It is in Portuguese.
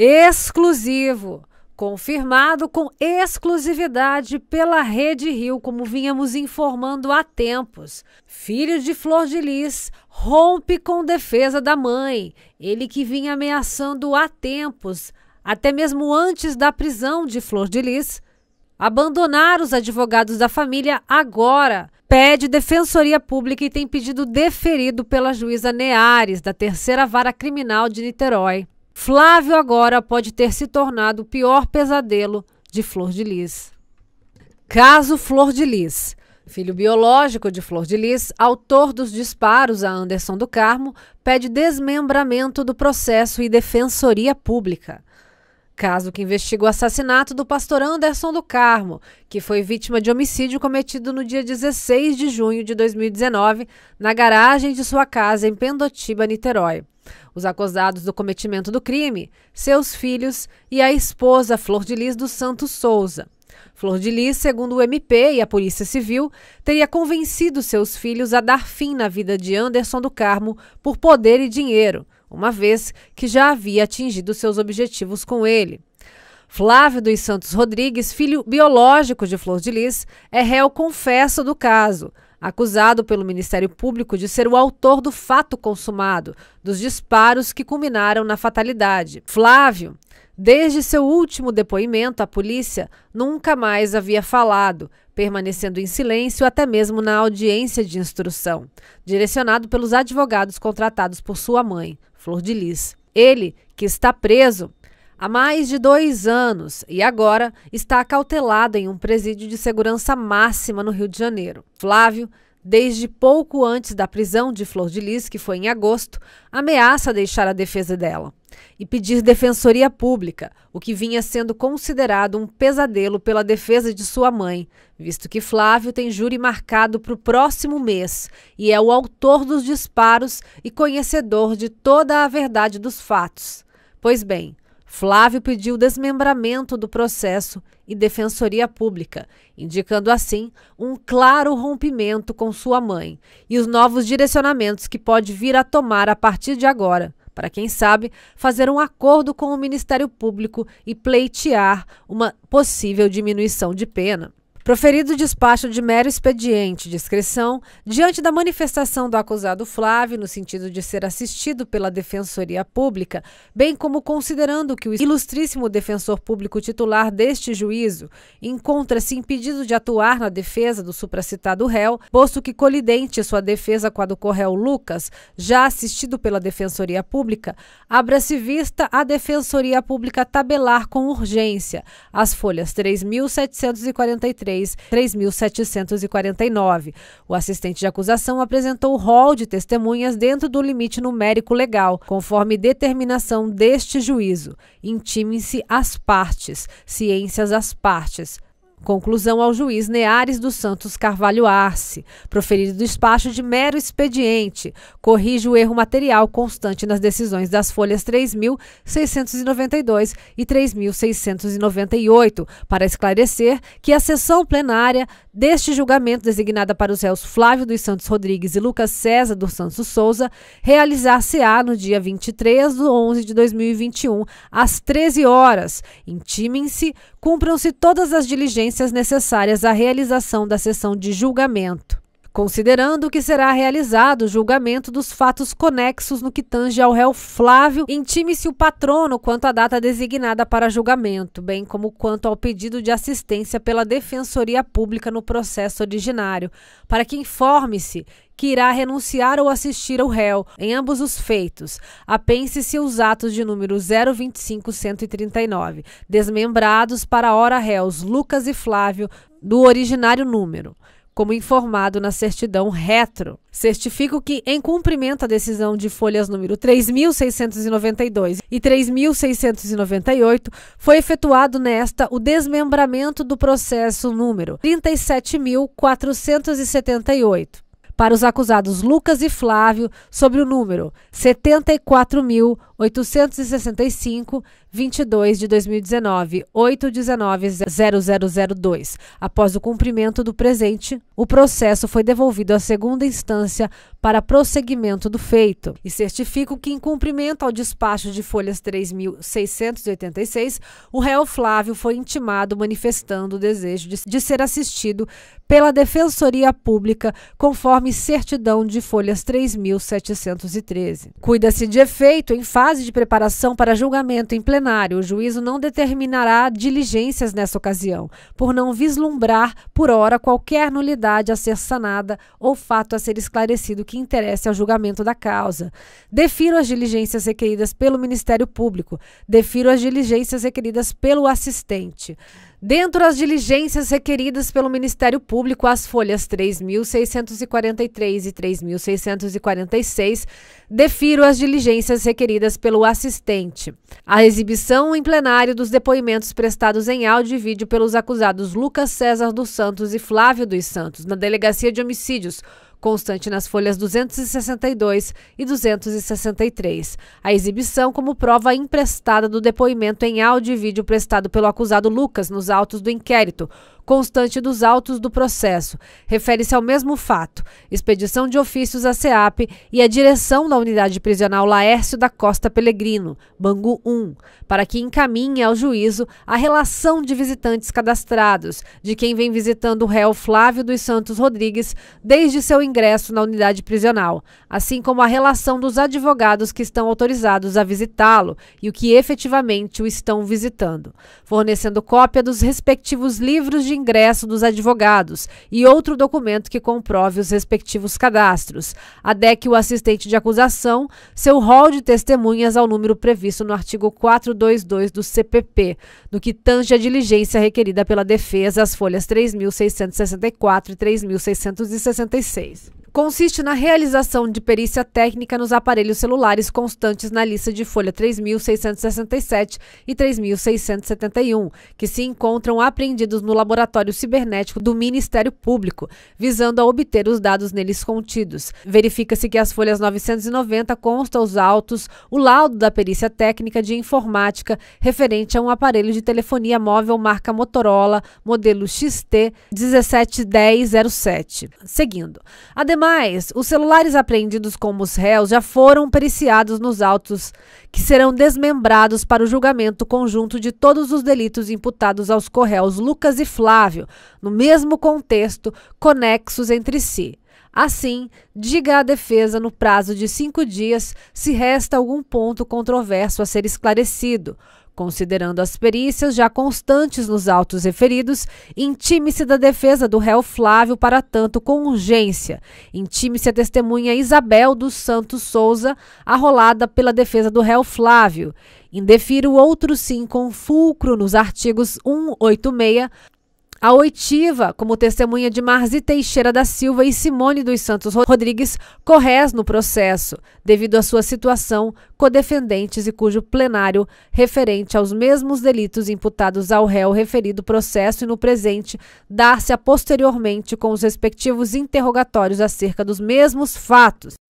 exclusivo, confirmado com exclusividade pela Rede Rio, como vínhamos informando há tempos. Filho de Flor de Lis rompe com defesa da mãe, ele que vinha ameaçando há tempos, até mesmo antes da prisão de Flor de Lis. Abandonar os advogados da família agora pede defensoria pública e tem pedido deferido pela juíza Neares, da terceira vara criminal de Niterói. Flávio agora pode ter se tornado o pior pesadelo de Flor de Lis. Caso Flor de Lis, filho biológico de Flor de Lis, autor dos disparos a Anderson do Carmo, pede desmembramento do processo e defensoria pública. Caso que investiga o assassinato do pastor Anderson do Carmo, que foi vítima de homicídio cometido no dia 16 de junho de 2019, na garagem de sua casa em Pendotiba, Niterói os acusados do cometimento do crime, seus filhos e a esposa Flor de Lis dos Santos Souza. Flor de Lis, segundo o MP e a Polícia Civil, teria convencido seus filhos a dar fim na vida de Anderson do Carmo por poder e dinheiro, uma vez que já havia atingido seus objetivos com ele. Flávio dos Santos Rodrigues, filho biológico de Flor de Lis, é réu confesso do caso acusado pelo Ministério Público de ser o autor do fato consumado, dos disparos que culminaram na fatalidade. Flávio, desde seu último depoimento à polícia, nunca mais havia falado, permanecendo em silêncio até mesmo na audiência de instrução, direcionado pelos advogados contratados por sua mãe, Flor de Lis. Ele, que está preso, há mais de dois anos e agora está acautelado em um presídio de segurança máxima no Rio de Janeiro. Flávio, desde pouco antes da prisão de Flor de Lis, que foi em agosto, ameaça deixar a defesa dela e pedir defensoria pública, o que vinha sendo considerado um pesadelo pela defesa de sua mãe, visto que Flávio tem júri marcado para o próximo mês e é o autor dos disparos e conhecedor de toda a verdade dos fatos. Pois bem, Flávio pediu desmembramento do processo e defensoria pública, indicando assim um claro rompimento com sua mãe e os novos direcionamentos que pode vir a tomar a partir de agora, para quem sabe fazer um acordo com o Ministério Público e pleitear uma possível diminuição de pena. Proferido despacho de mero expediente de diante da manifestação do acusado Flávio, no sentido de ser assistido pela Defensoria Pública, bem como considerando que o ilustríssimo defensor público titular deste juízo encontra-se impedido de atuar na defesa do supracitado réu, posto que colidente sua defesa com a do Correio Lucas, já assistido pela Defensoria Pública, abra-se vista a Defensoria Pública tabelar com urgência as folhas 3.743 3.010, 3.749. O assistente de acusação apresentou o rol de testemunhas dentro do limite numérico legal, conforme determinação deste juízo. Intimem-se as partes, ciências às partes. Conclusão ao juiz Neares dos Santos Carvalho Arce, proferido do despacho de mero expediente, corrige o erro material constante nas decisões das folhas 3.692 e 3.698, para esclarecer que a sessão plenária deste julgamento, designada para os réus Flávio dos Santos Rodrigues e Lucas César dos Santos Souza, realizar-se-á no dia 23 de 11 de 2021, às 13 horas. Intimem-se, cumpram-se todas as diligências providências necessárias à realização da sessão de julgamento considerando que será realizado o julgamento dos fatos conexos no que tange ao réu Flávio, intime-se o patrono quanto à data designada para julgamento, bem como quanto ao pedido de assistência pela Defensoria Pública no processo originário, para que informe-se que irá renunciar ou assistir ao réu em ambos os feitos. Apense-se os atos de número 025139, desmembrados para hora réus Lucas e Flávio do originário número como informado na certidão retro. Certifico que, em cumprimento à decisão de folhas número 3.692 e 3.698, foi efetuado nesta o desmembramento do processo número 37.478 para os acusados Lucas e Flávio sobre o número 74.865-22 de 2019, 819-0002. Após o cumprimento do presente, o processo foi devolvido à segunda instância para prosseguimento do feito e certifico que, em cumprimento ao despacho de folhas 3.686, o réu Flávio foi intimado manifestando o desejo de, de ser assistido pela Defensoria Pública conforme certidão de folhas 3.713. Cuida-se de efeito em fase de preparação para julgamento em plenário. O juízo não determinará diligências nessa ocasião, por não vislumbrar por hora qualquer nulidade a ser sanada ou fato a ser esclarecido que interesse ao julgamento da causa. Defiro as diligências requeridas pelo Ministério Público. Defiro as diligências requeridas pelo assistente. Dentro das diligências requeridas pelo Ministério Público, as folhas 3.643 e 3.646 defiro as diligências requeridas pelo assistente. A exibição em plenário dos depoimentos prestados em áudio e vídeo pelos acusados Lucas César dos Santos e Flávio dos Santos na Delegacia de Homicídios constante nas folhas 262 e 263. A exibição como prova emprestada do depoimento em áudio e vídeo prestado pelo acusado Lucas nos autos do inquérito, constante dos autos do processo. Refere-se ao mesmo fato, expedição de ofícios à SEAP e à direção da unidade prisional Laércio da Costa Pelegrino, Bangu 1, para que encaminhe ao juízo a relação de visitantes cadastrados, de quem vem visitando o réu Flávio dos Santos Rodrigues desde seu ingresso na unidade prisional, assim como a relação dos advogados que estão autorizados a visitá-lo e o que efetivamente o estão visitando, fornecendo cópia dos respectivos livros de ingresso dos advogados e outro documento que comprove os respectivos cadastros. Adeque o assistente de acusação seu rol de testemunhas ao número previsto no artigo 422 do CPP, no que tange a diligência requerida pela defesa, as folhas 3.664 e 3.666 consiste na realização de perícia técnica nos aparelhos celulares constantes na lista de folha 3.667 e 3.671, que se encontram apreendidos no laboratório cibernético do Ministério Público, visando a obter os dados neles contidos. Verifica-se que as folhas 990 constam os autos, o laudo da perícia técnica de informática referente a um aparelho de telefonia móvel marca Motorola, modelo XT 171007. Seguindo, a Ademais, os celulares apreendidos como os réus já foram periciados nos autos, que serão desmembrados para o julgamento conjunto de todos os delitos imputados aos corréus Lucas e Flávio, no mesmo contexto, conexos entre si. Assim, diga à defesa no prazo de cinco dias se resta algum ponto controverso a ser esclarecido, Considerando as perícias já constantes nos autos referidos, intime-se da defesa do réu Flávio para tanto com urgência. Intime-se a testemunha Isabel dos Santos Souza, arrolada pela defesa do réu Flávio. Indefiro outro sim com fulcro nos artigos 186 a oitiva, como testemunha de Marzi Teixeira da Silva e Simone dos Santos Rodrigues, corres no processo, devido à sua situação codefendentes e cujo plenário referente aos mesmos delitos imputados ao réu referido processo e no presente dar-se a posteriormente com os respectivos interrogatórios acerca dos mesmos fatos.